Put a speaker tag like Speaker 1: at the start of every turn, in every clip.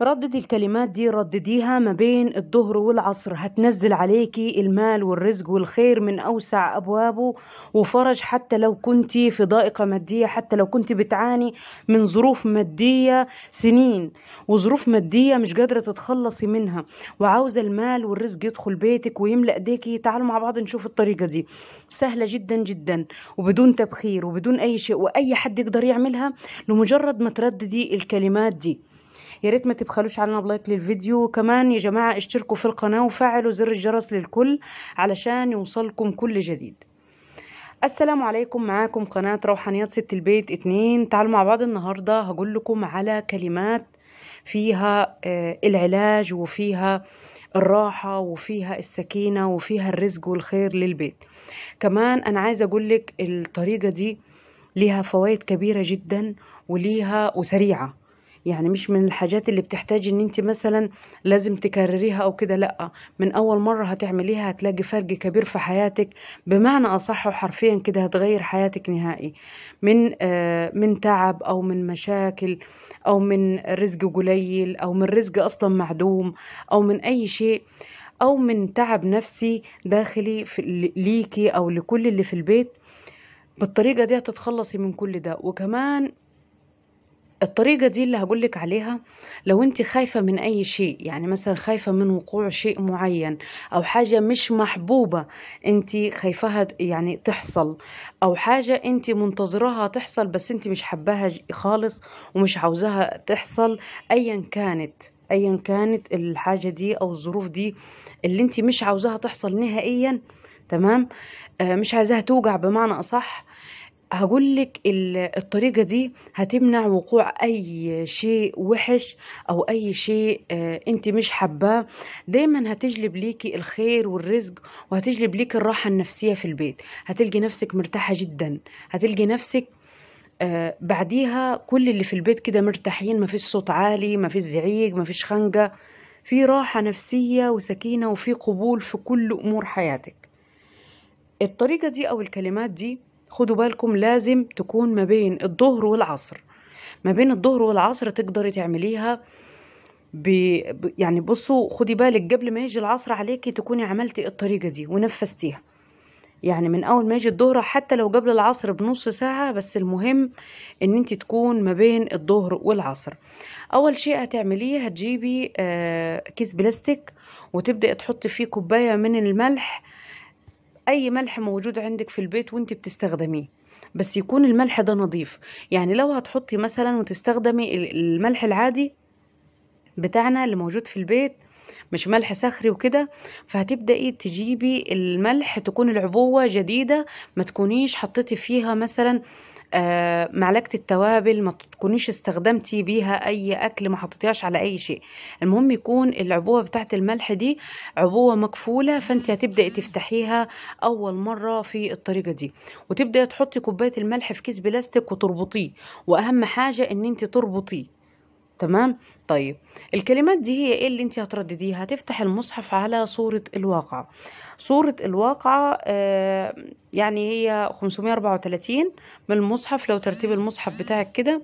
Speaker 1: رددي الكلمات دي ردديها ما بين الظهر والعصر هتنزل عليكي المال والرزق والخير من أوسع أبوابه وفرج حتى لو كنت في ضائقة مادية حتى لو كنت بتعاني من ظروف مادية سنين وظروف مادية مش قادرة تتخلصي منها وعاوزة المال والرزق يدخل بيتك ويملأ ديكي تعالوا مع بعض نشوف الطريقة دي سهلة جدا جدا وبدون تبخير وبدون أي شيء وأي حد يقدر يعملها لمجرد ما ترددي الكلمات دي يا ريت ما تبخلوش علينا بلايك للفيديو وكمان يا جماعه اشتركوا في القناه وفعلوا زر الجرس للكل علشان يوصلكم كل جديد السلام عليكم معاكم قناة روحانيات ست البيت اتنين تعالوا مع بعض النهاردة هقول لكم على كلمات فيها آه، العلاج وفيها الراحة وفيها السكينة وفيها الرزق والخير للبيت كمان أنا عايزة أقولك الطريقة دي ليها فوائد كبيرة جدا وليها وسريعة يعني مش من الحاجات اللي بتحتاج ان انت مثلا لازم تكرريها او كده لا من اول مره هتعمليها هتلاقي فرق كبير في حياتك بمعنى اصح وحرفيا كده هتغير حياتك نهائي من آه من تعب او من مشاكل او من رزق قليل او من رزق اصلا معدوم او من اي شيء او من تعب نفسي داخلي في ليكي او لكل اللي في البيت بالطريقة دي هتتخلصي من كل ده وكمان الطريقة دي اللي هقولك عليها لو انت خايفة من اي شيء يعني مثلا خايفة من وقوع شيء معين او حاجة مش محبوبة انت خايفاها يعني تحصل او حاجة انت منتظراها تحصل بس انت مش حباها خالص ومش عاوزاها تحصل ايا كانت ايا كانت الحاجة دي او الظروف دي اللي انت مش عاوزاها تحصل نهائيا تمام آه، مش عايزاها توجع بمعنى اصح هقول لك الطريقة دي هتمنع وقوع أي شيء وحش أو أي شيء آه، أنت مش حباه دايما هتجلب ليكي الخير والرزق وهتجلب ليكي الراحة النفسية في البيت هتلقي نفسك مرتاحة جدا هتلقي نفسك آه، بعديها كل اللي في البيت كده مرتاحين مفيش صوت عالي مفيش زعيق مفيش خنقة في راحة نفسية وسكينة وفي قبول في كل أمور حياتك الطريقة دي أو الكلمات دي خدوا بالكم لازم تكون ما بين الظهر والعصر ما بين الظهر والعصر تقدري تعمليها ب... يعني بصوا خدي بالك قبل ما يجي العصر عليكي تكوني عملتي الطريقه دي ونفذتيها يعني من اول ما يجي الظهر حتى لو قبل العصر بنص ساعه بس المهم ان انت تكون ما بين الظهر والعصر اول شيء هتعمليه هتجيبي آه، كيس بلاستيك وتبداي تحطي فيه كوبايه من الملح اي ملح موجود عندك في البيت وانت بتستخدميه بس يكون الملح ده نظيف يعني لو هتحطي مثلا وتستخدمي الملح العادي بتاعنا اللي موجود في البيت مش ملح صخري وكده فهتبداي تجيبي الملح تكون العبوه جديده ما تكونيش حطيتي فيها مثلا آه، معلقه التوابل ما تكونيش استخدمتي بيها اي اكل ما حطيتيهاش على اي شيء المهم يكون العبوه بتاعه الملح دي عبوه مكفوله فانت هتبداي تفتحيها اول مره في الطريقه دي وتبداي تحطي كوبايه الملح في كيس بلاستيك وتربطيه واهم حاجه ان انت تربطيه تمام طيب الكلمات دي هي ايه اللي انت هتردديها هتفتح المصحف على صورة الواقعة صورة الواقعة آه يعني هي 534 من المصحف لو ترتيب المصحف بتاعك كده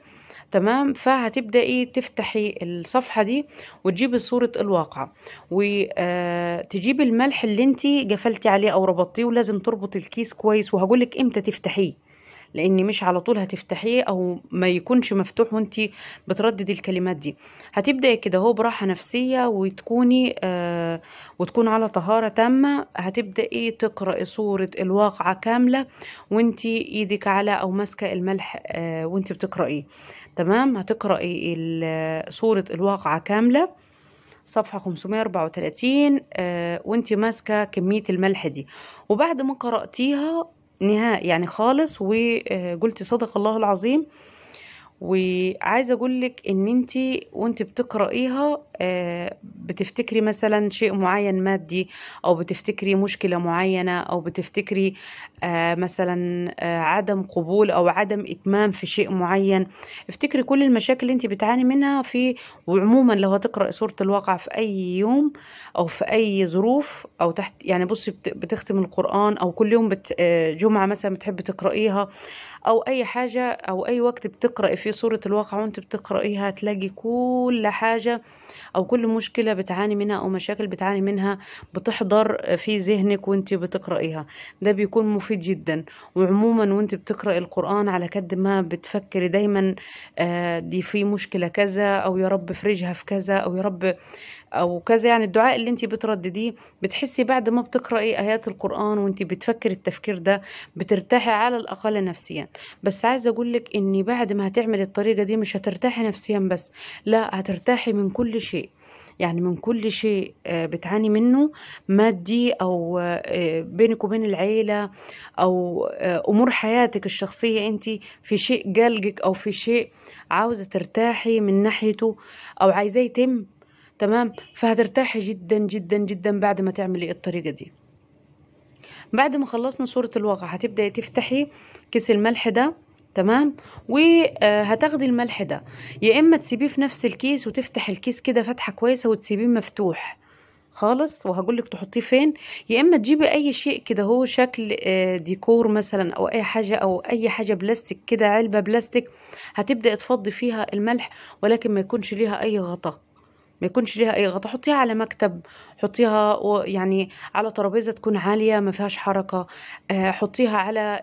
Speaker 1: تمام فهتبدأي تفتحي الصفحة دي وتجيبي صورة الواقعة آه، وتجيبي الملح اللي انت قفلتي عليه او ربطتيه ولازم تربط الكيس كويس وهقولك امتى تفتحيه لان مش على طول هتفتحيه او ما يكونش مفتوح وانت بترددي الكلمات دي هتبداي كده اهو براحه نفسيه وتكوني آه وتكون على طهاره تامه هتبداي تقراي صوره الواقعه كامله وانت ايدك على او ماسكه الملح آه وانت بتقرايه تمام هتقراي صوره الواقعه كامله صفحة 534 آه وانت ماسكة كمية الملح دي وبعد ما قرأتيها نهائي يعني خالص وقلت صدق الله العظيم وعايزه اقول لك ان انت وانت بتقرايها آه، بتفتكري مثلا شيء معين مادي او بتفتكري مشكله معينه او بتفتكري آه، مثلا آه، عدم قبول او عدم اتمام في شيء معين افتكري كل المشاكل اللي انت بتعاني منها في وعموما لو هتقراي سوره الواقع في اي يوم او في اي ظروف او تحت يعني بصي بتختم القران او كل يوم جمعه مثلا بتحب تقرايها أو أي حاجة أو أي وقت بتقرأي في صورة الواقع وأنت بتقرأيها تلاقي كل حاجة أو كل مشكلة بتعاني منها أو مشاكل بتعاني منها بتحضر في ذهنك وأنت بتقرأيها ده بيكون مفيد جدا وعموما وأنت بتقرأي القرآن على قد ما بتفكري دايما آه، دي في مشكلة كذا أو يا رب فرجها في كذا أو يا رب او كذا يعني الدعاء اللي انت بتردديه بتحسي بعد ما بتقراي ايات القران وانت بتفكري التفكير ده بترتاحي على الاقل نفسيا بس عايزه اقول لك ان بعد ما هتعملي الطريقه دي مش هترتاحي نفسيا بس لا هترتاحي من كل شيء يعني من كل شيء آه، بتعاني منه مادي او آه، بينك وبين العيله او آه، امور حياتك الشخصيه انت في شيء جالجك او في شيء عاوزه ترتاحي من ناحيته او عايزاه يتم تمام فهترتاحي جدا جدا جدا بعد ما تعملي الطريقه دي بعد ما خلصنا صوره الواقع هتبداي تفتحي كيس الملح ده تمام وهتاخدي الملح ده يا اما تسيبيه في نفس الكيس وتفتح الكيس كده فتحه كويسه وتسيبيه مفتوح خالص وهقولك تحطيه فين يا اما تجيبي اي شيء كده هو شكل آه، ديكور مثلا او اي حاجه او اي حاجه بلاستيك كده علبه بلاستيك هتبداي تفضي فيها الملح ولكن ما يكونش ليها اي غطاء ما يكونش ليها اي غطاء حطيها على مكتب حطيها يعني على ترابيزه تكون عاليه ما فيهاش حركه آه، حطيها على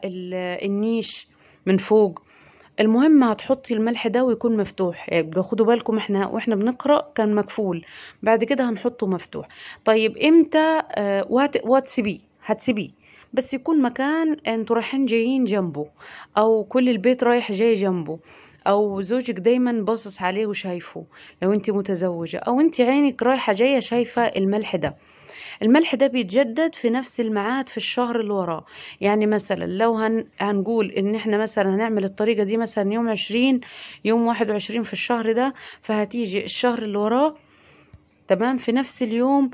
Speaker 1: النيش من فوق المهم هتحطي الملح ده ويكون مفتوح آه، خدوا بالكم احنا واحنا بنقرا كان مكفول بعد كده هنحطه مفتوح طيب امتى آه، وهتسيبيه هتسيبيه بس يكون مكان انتوا رايحين جايين جنبه او كل البيت رايح جاي جنبه او زوجك دايما باصص عليه وشايفه لو انت متزوجه او انت عينك رايحه جايه شايفه الملح ده الملح ده بيتجدد في نفس الميعاد في الشهر اللي وراه يعني مثلا لو هن... هنقول ان احنا مثلا هنعمل الطريقه دي مثلا يوم عشرين يوم واحد وعشرين في الشهر ده فهتيجي الشهر اللي وراه تمام في نفس اليوم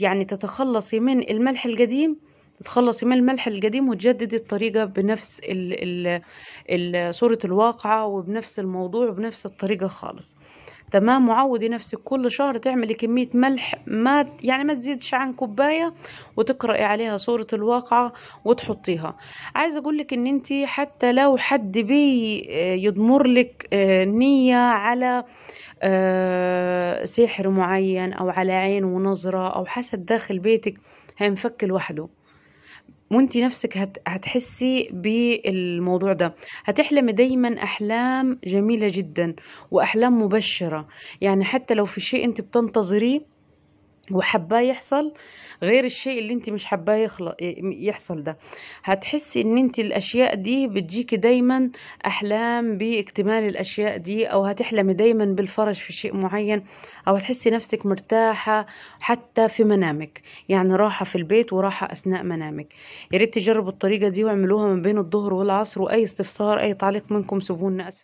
Speaker 1: يعني تتخلصي من الملح القديم تتخلصي من الملح القديم وتجددي الطريقة بنفس ال ال صورة الواقعة وبنفس الموضوع وبنفس الطريقة خالص تمام وعودي نفسك كل شهر تعملي كمية ملح ما يعني ما تزيدش عن كوباية وتقرأي عليها صورة الواقعة وتحطيها عايزة أقولك إن أنت حتى لو حد بي آه، يضمر لك آه، نية على آه، سحر معين أو على عين ونظرة أو حسد داخل بيتك هينفك لوحده وانت نفسك هت... هتحسي بالموضوع ده هتحلمي دايما احلام جميله جدا واحلام مبشره يعني حتى لو في شيء انت بتنتظريه وحباه يحصل غير الشيء اللي انت مش حباه يحصل ده هتحسي ان انت الاشياء دي بتجيكي دايما احلام باكتمال الاشياء دي او هتحلمي دايما بالفرج في شيء معين او هتحسي نفسك مرتاحة حتى في منامك يعني راحة في البيت وراحة اثناء منامك يا ريت تجربوا الطريقة دي واعملوها من بين الظهر والعصر واي استفسار اي تعليق منكم سيبونا اسف